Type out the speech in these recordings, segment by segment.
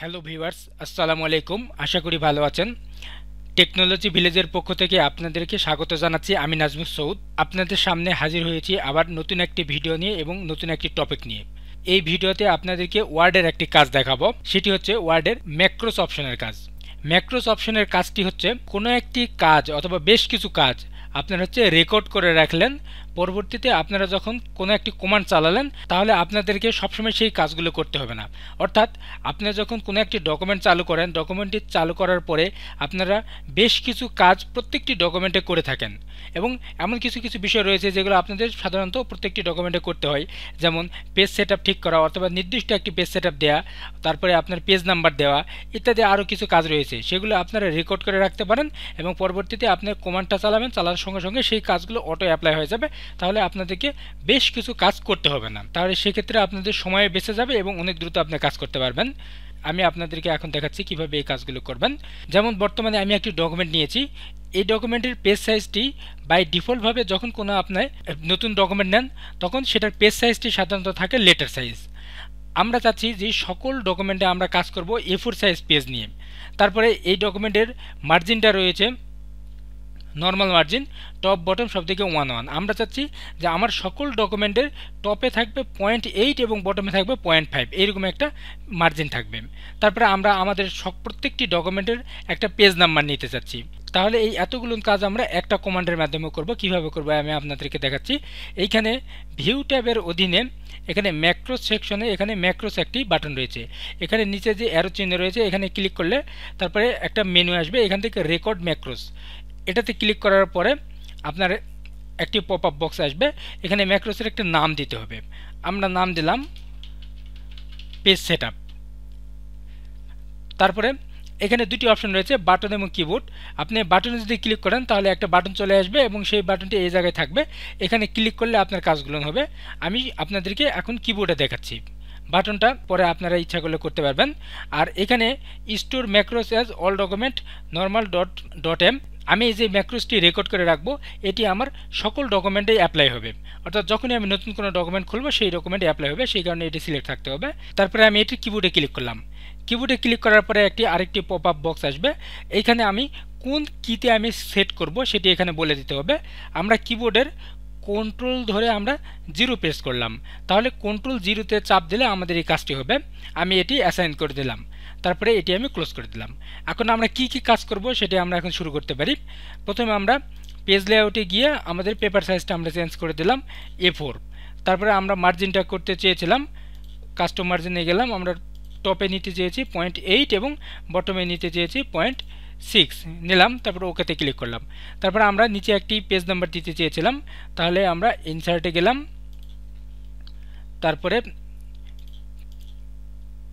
hello viewers আসসালামু আলাইকুম আশা করি ভালো আছেন টেকনোলজি ভিলেজের পক্ষ থেকে আপনাদেরকে স্বাগত জানাচ্ছি আমি নাজমুল সৌদ আপনাদের সামনে হাজির হয়েছি আবার নতুন একটি ভিডিও নিয়ে এবং নতুন একটি টপিক নিয়ে এই ভিডিওতে আপনাদেরকে ওয়ার্ডের একটি কাজ দেখাবো সেটি হচ্ছে ওয়ার্ডের ম্যাক্রোস অপশনের কাজ ম্যাক্রোস অপশনের কাজটি হচ্ছে কোনো একটি কাজ অথবা বেশ কিছু কাজ আপনার হচ্ছে রেকর্ড করে রাখলেন পরবর্তীতে আপনারা যখন কোনো একটি কমান্ড চালালেন তাহলে আপনাদেরকে সবসময় সেই কাজগুলো করতে হবে না অর্থাৎ আপনারা যখন কোনো একটি ডকুমেন্ট চালু করেন ডকুমেন্টটি চালু করার পরে আপনারা বেশ কিছু কাজ প্রত্যেকটি ডকুমেন্টে করে থাকেন এবং এমন কিছু কিছু বিষয় রয়েছে যেগুলো আপনাদের সাধারণত প্রত্যেকটি ডকুমেন্টে করতে হয় যেমন পেজ সেট ঠিক করা অথবা নির্দিষ্ট একটি পেজ সেট দেওয়া তারপরে আপনার পেজ নাম্বার দেওয়া ইত্যাদি আরও কিছু কাজ রয়েছে সেগুলো আপনারা রেকর্ড করে রাখতে পারেন এবং পরবর্তীতে আপনার কমান্ডটা চালাবেন চালানোর সঙ্গে সঙ্গে সেই কাজগুলো অটো অ্যাপ্লাই হয়ে যাবে তাহলে আপনাদেরকে বেশ কিছু কাজ করতে হবে না তাহলে সেক্ষেত্রে আপনাদের সময় বেঁচে যাবে এবং অনেক দ্রুত আপনি কাজ করতে পারবেন আমি আপনাদেরকে এখন দেখাচ্ছি কিভাবে এই কাজগুলো করবেন যেমন বর্তমানে আমি একটি ডকুমেন্ট নিয়েছি এই ডকুমেন্টের পেজ সাইজটি বাই ডিফল্টভাবে যখন কোনো আপনার নতুন ডকুমেন্ট নেন তখন সেটার পেজ সাইজটি সাধারণত থাকে লেটার সাইজ আমরা চাচ্ছি যে সকল ডকুমেন্টে আমরা কাজ করব এ ফোর সাইজ পেজ নিয়ে তারপরে এই ডকুমেন্টের মার্জিনটা রয়েছে নর্মাল মার্জিন টপ বটম সব দিকে ওয়ান ওয়ান আমরা চাচ্ছি যে আমার সকল ডকুমেন্টের টপে থাকবে পয়েন্ট এইট এবং বটমে থাকবে পয়েন্ট ফাইভ এইরকম একটা মার্জিন থাকবে তারপরে আমরা আমাদের সব প্রত্যেকটি ডকুমেন্টের একটা পেজ নাম্বার নিতে চাচ্ছি তাহলে এই এতগুলো কাজ আমরা একটা কমান্ডের মাধ্যমে করব কিভাবে করব আমি আপনাদেরকে দেখাচ্ছি এইখানে ভিউ ট্যাবের অধীনে এখানে ম্যাক্রোস সেকশনে এখানে ম্যাক্রোস একটি বাটন রয়েছে এখানে নিচে যে অ্যারো চিহ্ন রয়েছে এখানে ক্লিক করলে তারপরে একটা মেনু আসবে এখান থেকে রেকর্ড ম্যাক্রোস এটাতে ক্লিক করার পরে আপনার একটি পপ আপ বক্স আসবে এখানে ম্যাক্রোসের একটা নাম দিতে হবে আমরা নাম দিলাম পেজ সেট তারপরে এখানে দুটি অপশন রয়েছে বাটন এবং কিবোর্ড আপনি বাটনে যদি ক্লিক করেন তাহলে একটা বাটন চলে আসবে এবং সেই বাটনটি এই জায়গায় থাকবে এখানে ক্লিক করলে আপনার কাজগুলো হবে আমি আপনাদেরকে এখন কিবোর্ডে দেখাচ্ছি বাটনটা পরে আপনারা ইচ্ছা করলে করতে পারবেন আর এখানে store macros as all document normal dot dot M আমি এই যে ম্যাক্রোসটি রেকর্ড করে রাখবো এটি আমার সকল ডকুমেন্টেই অ্যাপ্লাই হবে অর্থাৎ যখনই আমি নতুন কোনো ডকুমেন্ট খুলবো সেই ডকুমেন্টে অ্যাপ্লাই হবে সেই কারণে এটি সিলেক্ট থাকতে হবে তারপরে আমি এটি কিবোর্ডে ক্লিক করলাম কিবোর্ডে ক্লিক করার পরে একটি আরেকটি পপ আপ বক্স আসবে এইখানে আমি কোন কিতে আমি সেট করব সেটি এখানে বলে দিতে হবে আমরা কিবোর্ডের কন্ট্রোল ধরে আমরা জিরো প্রেস করলাম তাহলে কন্ট্রোল জিরোতে চাপ দিলে আমাদের এই কাজটি হবে আমি এটি অ্যাসাইন করে দিলাম তারপরে এটি আমি ক্লোজ করে দিলাম এখন আমরা কি কি কাজ করব সেটা আমরা এখন শুরু করতে পারি প্রথমে আমরা পেজ লেআউটে গিয়ে আমাদের পেপার সাইজটা আমরা চেঞ্জ করে দিলাম এ ফোর তারপরে আমরা মার্জিনটা করতে চেয়েছিলাম কাস্টম মার্জিনে গেলাম আমরা টপে নিতে চেয়েছি পয়েন্ট এইট এবং বটমে নিতে চেয়েছি পয়েন্ট সিক্স নিলাম তারপর ওকেতে ক্লিক করলাম তারপর আমরা নিচে একটি পেজ নাম্বার দিতে চেয়েছিলাম তাহলে আমরা ইনসার্টে গেলাম তারপরে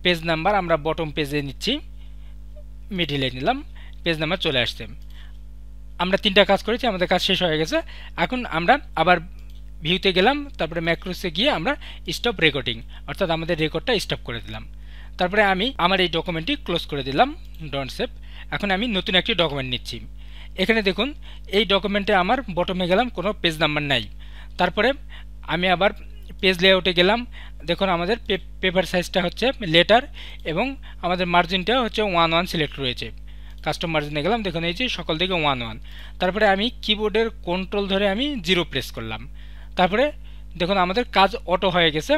পেজ নাম্বার আমরা বটম পেজে নিচ্ছি মিডিলে নিলাম পেজ নাম্বার চলে আসছে আমরা তিনটা কাজ করেছি আমাদের কাজ শেষ হয়ে গেছে এখন আমরা আবার ভিউতে গেলাম তারপরে ম্যাক্রোসে গিয়ে আমরা স্টপ রেকর্ডিং অর্থাৎ আমাদের রেকর্ডটা স্টপ করে দিলাম তারপরে আমি আমার এই ডকুমেন্টটি ক্লোজ করে দিলাম ডন সেভ এখন আমি নতুন একটি ডকুমেন্ট নিচ্ছি এখানে দেখুন এই ডকুমেন্টে আমার বটমে গেলাম কোনো পেজ নাম্বার নাই তারপরে আমি আবার পেজ লেআউটে গেলাম দেখুন আমাদের পেপার সাইজটা হচ্ছে লেটার এবং আমাদের মার্জিনটা হচ্ছে ওয়ান ওয়ান সিলেক্ট রয়েছে কাস্টম মার্জিনে গেলাম দেখুন এই যে সকল দিকে ওয়ান ওয়ান তারপরে আমি কিবোর্ডের কন্ট্রোল ধরে আমি জিরো প্রেস করলাম তারপরে দেখুন আমাদের কাজ অটো হয়ে গেছে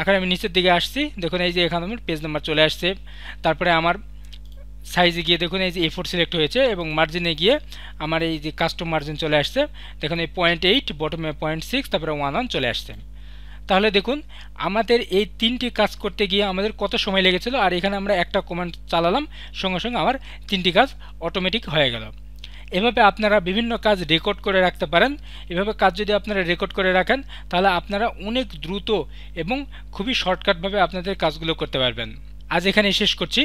এখন আমি নিচের দিকে আসছি দেখুন এই যে এখানে আমার পেজ নাম্বার চলে আসছে তারপরে আমার সাইজে গিয়ে দেখুন এই যে এ সিলেক্ট হয়েছে এবং মার্জিনে গিয়ে আমার এই যে কাস্টম মার্জিন চলে আসছে দেখুন এই পয়েন্ট এইট বটমে পয়েন্ট সিক্স তারপরে ওয়ান ওয়ান চলে আসছে তাহলে দেখুন আমাদের এই তিনটি কাজ করতে গিয়ে আমাদের কত সময় লেগেছিল আর এখানে আমরা একটা কমান্ড চালালাম সঙ্গে সঙ্গে আমার তিনটি কাজ অটোমেটিক হয়ে গেল এভাবে আপনারা বিভিন্ন কাজ রেকর্ড করে রাখতে পারেন এভাবে কাজ যদি আপনারা রেকর্ড করে রাখেন তাহলে আপনারা অনেক দ্রুত এবং খুবই শর্টকাটভাবে আপনাদের কাজগুলো করতে পারবেন আজ এখানে শেষ করছি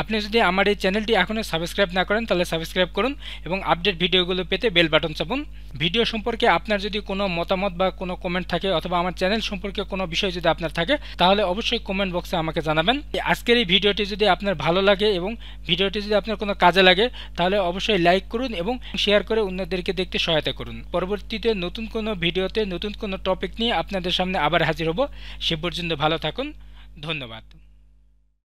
আপনি যদি আমার এই চ্যানেলটি এখনও সাবস্ক্রাইব না করেন তাহলে সাবস্ক্রাইব করুন এবং আপডেট ভিডিওগুলো পেতে বেল বাটন চাপুন ভিডিও সম্পর্কে আপনার যদি কোনো মতামত বা কোনো কমেন্ট থাকে অথবা আমার চ্যানেল সম্পর্কে কোনো বিষয় যদি আপনার থাকে তাহলে অবশ্যই কমেন্ট বক্সে আমাকে জানাবেন আজকের এই ভিডিওটি যদি আপনার ভালো লাগে এবং ভিডিওটি যদি আপনার কোনো কাজে লাগে তাহলে অবশ্যই লাইক করুন এবং শেয়ার করে অন্যদেরকে দেখতে সহায়তা করুন পরবর্তীতে নতুন কোনো ভিডিওতে নতুন কোনো টপিক নিয়ে আপনাদের সামনে আবার হাজির হব সে পর্যন্ত ভালো থাকুন ধন্যবাদ